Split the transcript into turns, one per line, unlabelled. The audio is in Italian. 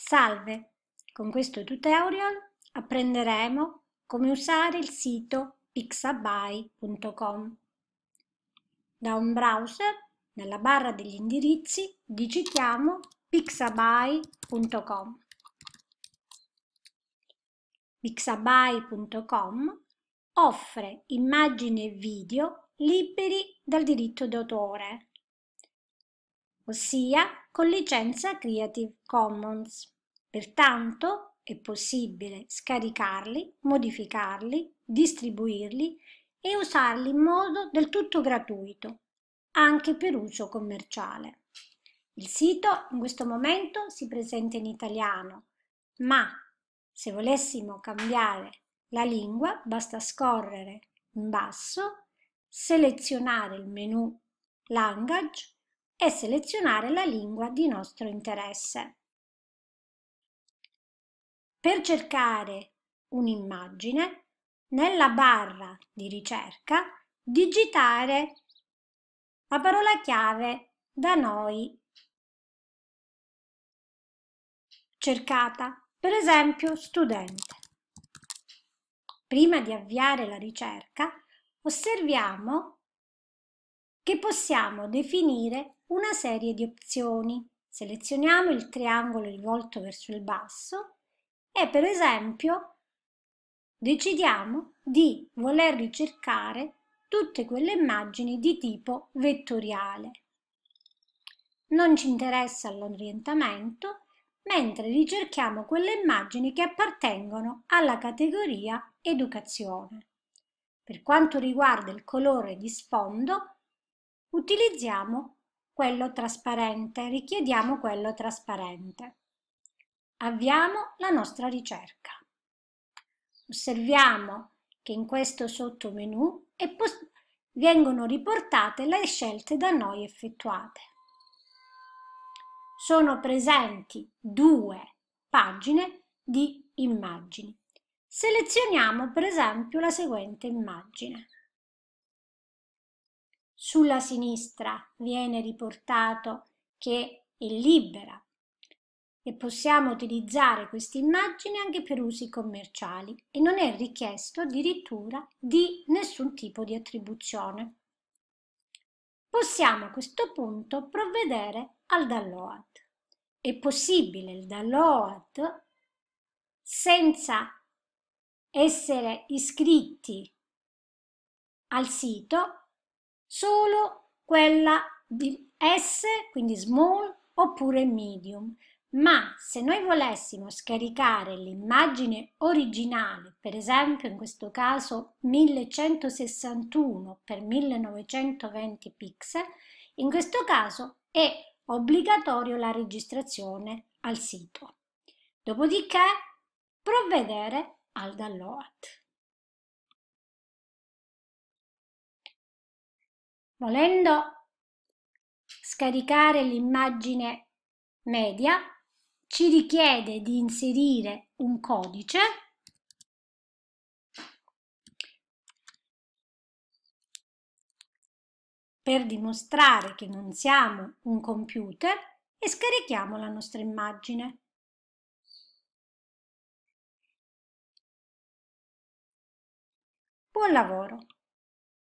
Salve, con questo tutorial apprenderemo come usare il sito pixabay.com. Da un browser, nella barra degli indirizzi, digitiamo pixabay.com. Pixabay.com offre immagini e video liberi dal diritto d'autore ossia con licenza Creative Commons. Pertanto è possibile scaricarli, modificarli, distribuirli e usarli in modo del tutto gratuito, anche per uso commerciale. Il sito in questo momento si presenta in italiano, ma se volessimo cambiare la lingua basta scorrere in basso, selezionare il menu Language e selezionare la lingua di nostro interesse. Per cercare un'immagine, nella barra di ricerca digitare la parola chiave da noi cercata, per esempio studente. Prima di avviare la ricerca, osserviamo che possiamo definire una serie di opzioni. Selezioniamo il triangolo rivolto verso il basso e per esempio decidiamo di voler ricercare tutte quelle immagini di tipo vettoriale. Non ci interessa l'orientamento, mentre ricerchiamo quelle immagini che appartengono alla categoria educazione. Per quanto riguarda il colore di sfondo, utilizziamo quello trasparente, richiediamo quello trasparente. Avviamo la nostra ricerca. Osserviamo che in questo sottomenu vengono riportate le scelte da noi effettuate. Sono presenti due pagine di immagini. Selezioniamo per esempio la seguente immagine. Sulla sinistra viene riportato che è libera e possiamo utilizzare questa immagine anche per usi commerciali e non è richiesto addirittura di nessun tipo di attribuzione. Possiamo a questo punto provvedere al download. È possibile il download senza essere iscritti al sito solo quella di S, quindi small oppure medium. Ma se noi volessimo scaricare l'immagine originale, per esempio in questo caso 1161 x 1920 pixel, in questo caso è obbligatorio la registrazione al sito. Dopodiché provvedere al download. Volendo scaricare l'immagine media, ci richiede di inserire un codice per dimostrare che non siamo un computer e scarichiamo la nostra immagine. Buon lavoro!